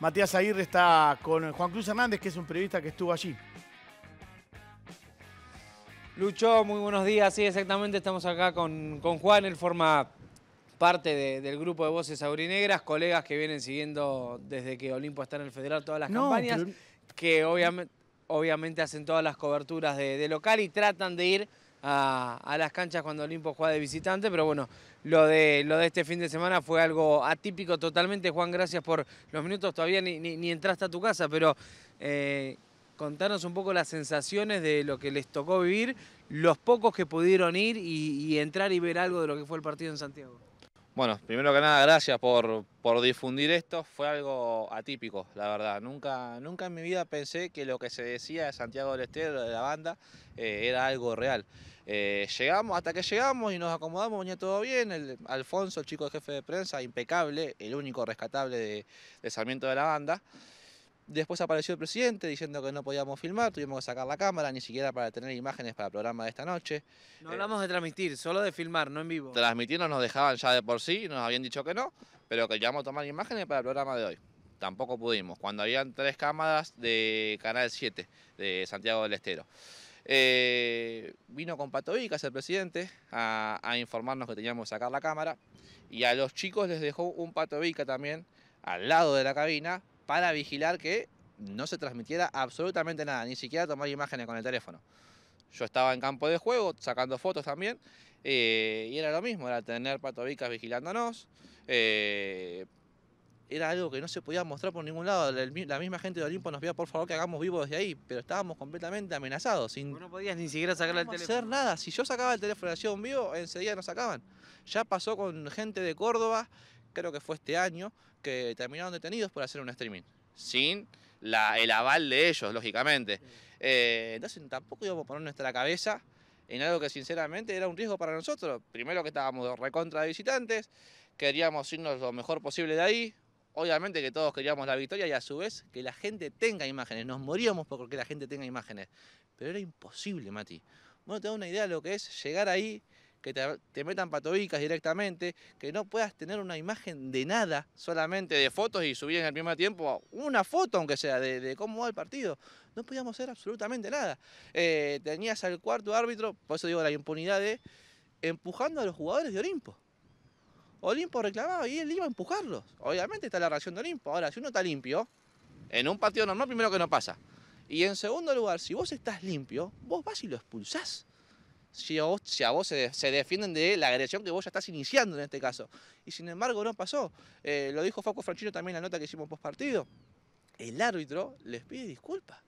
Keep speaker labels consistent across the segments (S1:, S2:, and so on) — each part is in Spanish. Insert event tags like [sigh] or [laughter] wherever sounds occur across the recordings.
S1: Matías Aguirre está con Juan Cruz Hernández, que es un periodista que estuvo allí. Lucho, muy buenos días. Sí, exactamente, estamos acá con, con Juan. Él forma parte del grupo de voces aurinegras, colegas que vienen siguiendo desde que Olimpo está en el federal todas las campañas, que obviamente, hacen todas las coberturas de, local y tratan de ir a, las canchas cuando Olimpo juega de visitante, pero bueno, lo de, lo de este fin de semana fue algo atípico totalmente. Juan, gracias por los minutos. Todavía ni, ni, entraste a tu casa, pero eh, contanos un poco las sensaciones de lo que les tocó vivir, los pocos que pudieron ir y entrar y ver algo de lo que fue el partido en Santiago.
S2: Bueno, primero que nada, gracias por, por, difundir esto. Fue algo atípico, la verdad. Nunca, nunca en mi vida pensé que lo que se decía de Santiago del Estero, de la banda, eh, era algo real. Eh, llegamos, hasta que llegamos y nos acomodamos, venía todo bien. El, Alfonso, el chico de jefe de prensa, impecable, el único rescatable de, de Sarmiento de la banda. Después apareció el presidente diciendo que no podíamos filmar, tuvimos que sacar la cámara, ni siquiera para tener imágenes para el programa de esta noche.
S1: No eh, hablamos de transmitir, solo de filmar, no en vivo. Transmitir nos
S2: dejaban ya de por sí, nos habían dicho que no, pero que íbamos a tomar imágenes para el programa de hoy. Tampoco pudimos, cuando habían tres cámaras de Canal 7 de Santiago del Estero. Eh, vino con Pato Vicas, el presidente, a, informarnos que teníamos que sacar la cámara y a los chicos les dejó un Pato Vicas también al lado de la cabina para vigilar que no se transmitiera absolutamente nada, ni siquiera tomar imágenes con el teléfono. Yo estaba en campo de juego, sacando fotos también, eh, y era lo mismo, era tener patobicas vigilándonos. Eh, era algo que no se podía mostrar por ningún lado. La misma gente de Olimpo nos veía, por favor, que hagamos vivo desde ahí, pero estábamos completamente amenazados. Sin, no podías ni siquiera sacar el teléfono. hacer nada. Si yo sacaba el teléfono y hacía un vivo, enseguida nos sacaban. Ya pasó con gente de Córdoba creo que fue este año, que terminaron detenidos por hacer un streaming, sin el aval de ellos, lógicamente. Eh, entonces tampoco íbamos a poner nuestra cabeza en algo que sinceramente era un riesgo para nosotros. Primero que estábamos recontra de visitantes, queríamos irnos lo mejor posible de ahí, obviamente que todos queríamos la victoria y a su vez que la gente tenga imágenes. Nos moríamos porque la gente tenga imágenes. Pero era imposible, Mati. Bueno, te da una idea de lo que es llegar ahí, que te, metan patobicas directamente, que no puedas tener una imagen de nada, solamente de fotos y subir en el mismo tiempo una foto, aunque sea, de, cómo va el partido. No podíamos hacer absolutamente nada. Eh, tenías al cuarto árbitro, por eso digo la impunidad de empujando a los jugadores de Olimpo. Olimpo reclamaba y él iba a empujarlos. Obviamente está la reacción de Olimpo. Ahora, si uno está limpio, en un partido normal, primero que no pasa. Y en segundo lugar, si vos estás limpio, vos vas y lo expulsás si a vos, se, defienden de la agresión que vos ya estás iniciando en este caso. Y sin embargo no pasó. Eh, lo dijo Facu Franchino también en la nota que hicimos post partido. El árbitro les pide disculpas.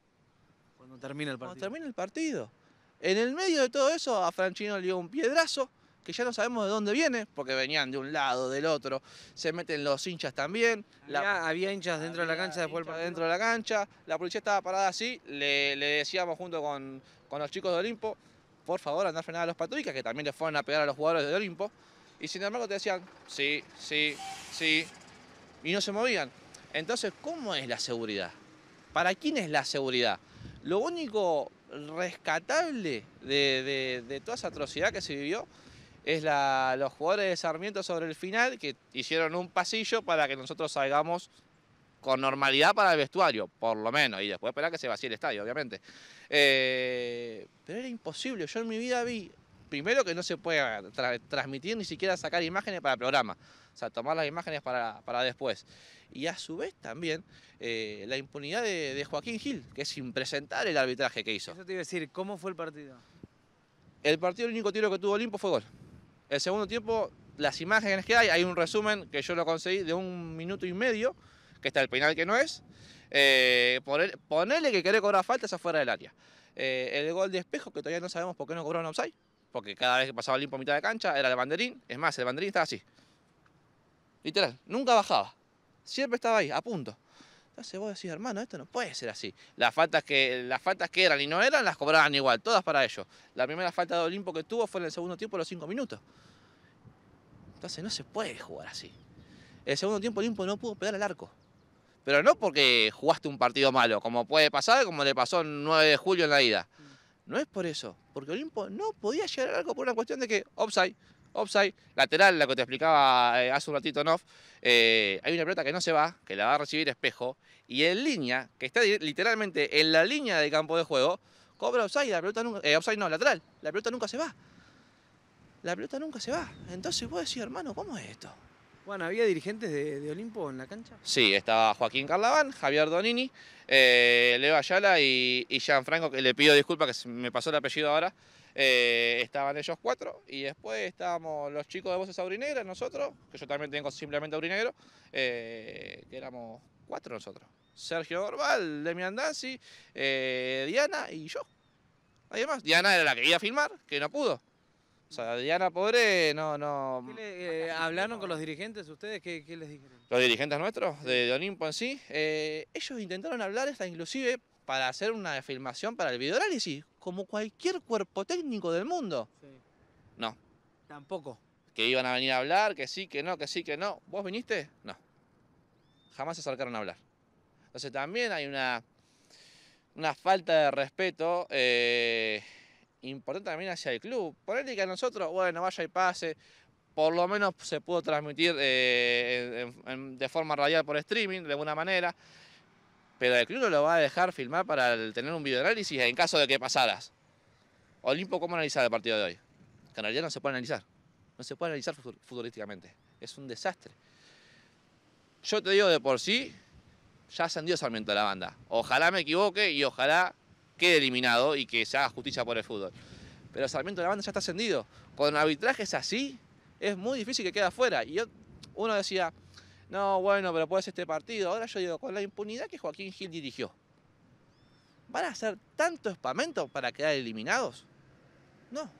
S2: Cuando termina el partido. Cuando termina el partido. En el medio de todo eso, a Franchino le dio un piedrazo, que ya no sabemos de dónde viene, porque venían de un lado, del otro. Se meten los hinchas también. Había, había hinchas dentro de la cancha después Dentro de la cancha. La policía estaba parada así. Le, decíamos junto con, con los chicos de Olimpo por favor, andar frenada a los patucas, que también le fueron a pegar a los jugadores de Olimpo. Y sin embargo te decían, sí, sí, sí, y no se movían. Entonces, ¿cómo es la seguridad? ¿Para quién es la seguridad? Lo único rescatable de, toda esa atrocidad que se vivió es los jugadores de Sarmiento sobre el final que hicieron un pasillo para que nosotros salgamos con normalidad para el vestuario, por lo menos, y después esperar que se vacíe el estadio, obviamente. Eh, pero era imposible, yo en mi vida vi, primero que no se puede transmitir ni siquiera sacar imágenes para el programa, o sea, tomar las imágenes para, después. Y a su vez también eh, la impunidad de, Joaquín Gil, que es presentar el arbitraje que hizo. Eso
S1: decir, ¿cómo fue el partido?
S2: El partido, el único tiro que tuvo Olimpo fue gol. El segundo tiempo, las imágenes que hay, hay un resumen que yo lo conseguí de un minuto y medio, que está el penal que no es. Eh, ponerle que quiere cobrar faltas afuera del área. Eh, el gol de espejo, que todavía no sabemos por qué no cobró un offside, porque cada vez que pasaba limpo a mitad de cancha era el banderín. Es más, el banderín estaba así. Literal, nunca bajaba. Siempre estaba ahí, a punto. Entonces vos decís, hermano, esto no puede ser así. Las faltas que, las faltas que eran y no eran, las cobraban igual, todas para ellos. La primera falta de Olimpo que tuvo fue en el segundo tiempo, los cinco minutos. Entonces no se puede jugar así. El segundo tiempo Olimpo no pudo pegar el arco pero no porque jugaste un partido malo, como puede pasar, como le pasó el 9 de julio en la ida. Mm. No es por eso, porque Olimpo no podía llegar a algo por una cuestión de que offside, offside, lateral, la que te explicaba eh, hace un ratito Noff, eh, hay una pelota que no se va, que la va a recibir espejo, y en línea, que está literalmente en la línea de campo de juego, cobra offside, la pelota nunca, eh, offside no, lateral, la pelota nunca se va. La pelota nunca se va. Entonces vos decís,
S1: hermano, ¿cómo es esto? Bueno, ¿había dirigentes de, Olimpo en la cancha?
S2: Sí, estaba Joaquín Carlaván, Javier Donini, eh, Leo Ayala y, Jean Franco, que le pido disculpas que me pasó el apellido ahora. Eh, estaban ellos cuatro y después estábamos los chicos de Voces Aurinegras, nosotros, que yo también tengo simplemente Aurinegro, eh, que éramos cuatro nosotros. Sergio Orval Demian Danzi, eh, Diana y yo. Además, Diana era la que iba a filmar, que no pudo. O sea, Diana Pobre no... no
S1: eh, ¿Hablaron con los dirigentes ustedes? ¿Qué, les dijeron?
S2: Los dirigentes nuestros, de, Donimpo Olimpo en sí, eh, ellos intentaron hablar hasta inclusive para hacer una filmación para el videoanálisis, como cualquier cuerpo técnico del mundo. Sí. No. Tampoco. Que iban a venir a hablar, que sí, que no, que sí, que no. ¿Vos viniste? No. Jamás se acercaron a hablar. Entonces también hay una, una falta de respeto. Eh, importante también hacia el club. Ponerle que a nosotros, bueno, vaya y pase, por lo menos se pudo transmitir eh, de forma radial por streaming, de alguna manera, pero el club no lo va a dejar filmar para tener un análisis en caso de que pasaras. Olimpo, ¿cómo analizar el partido de hoy? Que en realidad no se puede analizar, no se puede analizar futurísticamente. es un desastre. Yo te digo de por sí, ya ascendió Sarmiento a la banda. Ojalá me equivoque y ojalá quede eliminado y que se haga justicia por el fútbol. Pero Sarmiento de la Banda ya está ascendido. Con arbitrajes así, es muy difícil que quede afuera. Y uno decía, no, bueno, pero puede ser este partido. Ahora yo digo, con la impunidad que Joaquín Gil dirigió, ¿van a hacer tanto espamento para quedar eliminados? No.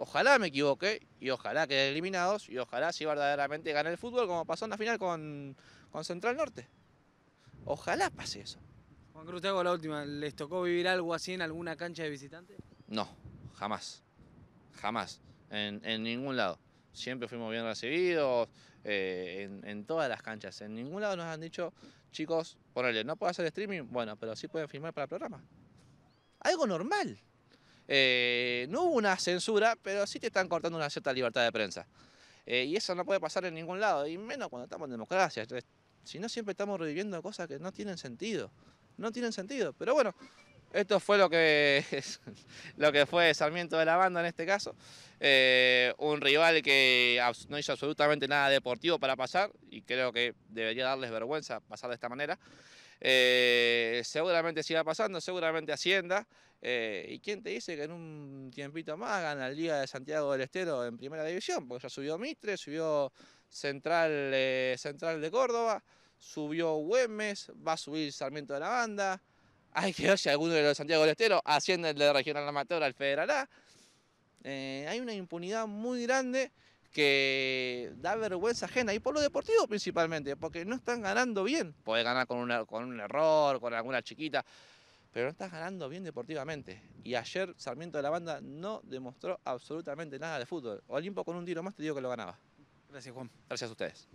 S2: Ojalá me equivoque y ojalá queden eliminados y ojalá si verdaderamente gane el fútbol como pasó en la final con Central Norte. Ojalá pase eso.
S1: Juan Cruz, la última. ¿Les tocó vivir algo así en alguna cancha de visitante?
S2: No, jamás. Jamás. En, ningún lado. Siempre fuimos bien recibidos eh, en, todas las canchas. En ningún lado nos han dicho, chicos, ponele, no puedo hacer streaming, bueno, pero sí pueden filmar para el programa. Algo normal. Eh, no hubo una censura, pero sí te están cortando una cierta libertad de prensa. Eh, y eso no puede pasar en ningún lado, y menos cuando estamos en democracia. Si no, siempre estamos reviviendo cosas que no tienen sentido no tienen sentido. Pero bueno, esto fue lo que, [laughs] lo que fue Sarmiento de la Banda en este caso. Eh, un rival que no hizo absolutamente nada deportivo para pasar y creo que debería darles vergüenza pasar de esta manera. Eh, seguramente siga pasando, seguramente Hacienda. Eh, ¿Y quién te dice que en un tiempito más gana el Liga de Santiago del Estero en Primera División? Porque ya subió Mitre, subió Central, Central de Córdoba subió Güemes, va a subir Sarmiento de la Banda. Hay que ver si alguno de los Santiago del Estero asciende de Regional Amateur al Federal A. Eh, hay una impunidad muy grande que da vergüenza ajena y por lo deportivo principalmente, porque no están ganando bien. puede ganar con, con un error, con alguna chiquita, pero no estás ganando bien deportivamente. Y ayer Sarmiento de la Banda no demostró absolutamente nada de fútbol. Olimpo con un tiro más te digo que lo ganaba.
S1: Gracias Juan. Gracias a ustedes.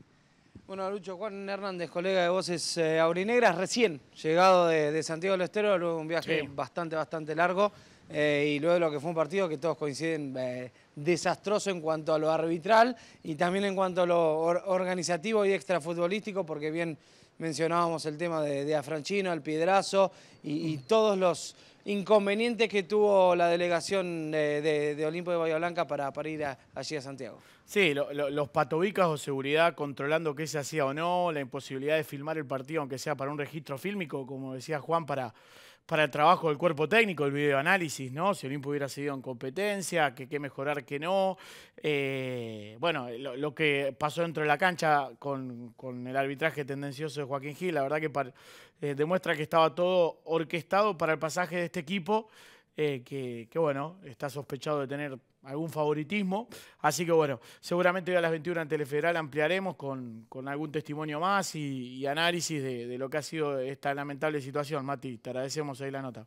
S1: Bueno, Lucho, Juan Hernández, colega de Voces eh, Aurinegras, recién llegado de, Santiago del Estero, luego un viaje bastante, bastante largo, eh, y luego de lo que fue un partido que todos coinciden eh, desastroso en cuanto a lo arbitral y también en cuanto a lo organizativo y extrafutbolístico, porque bien mencionábamos el tema de, Afranchino, el piedrazo y, todos los inconvenientes que tuvo la delegación de, Olimpo de Bahía Blanca para, ir allí a Santiago. Sí, los patobicas o seguridad controlando qué se hacía o no, la imposibilidad de filmar el partido, aunque sea para un registro fílmico, como decía Juan, para, para el trabajo del cuerpo técnico, el videoanálisis, ¿no? Si Olimpo hubiera seguido en competencia, qué mejorar, qué no. Eh, bueno, lo, que pasó dentro de la cancha con, el arbitraje tendencioso de Joaquín Gil, la verdad que eh, demuestra que estaba todo orquestado para el pasaje de este equipo, eh, que, que, bueno, está sospechado de tener algún favoritismo. Así que bueno, seguramente a las 21 en Telefederal ampliaremos con, algún testimonio más y, análisis de, lo que ha sido esta lamentable situación. Mati, te agradecemos ahí la nota.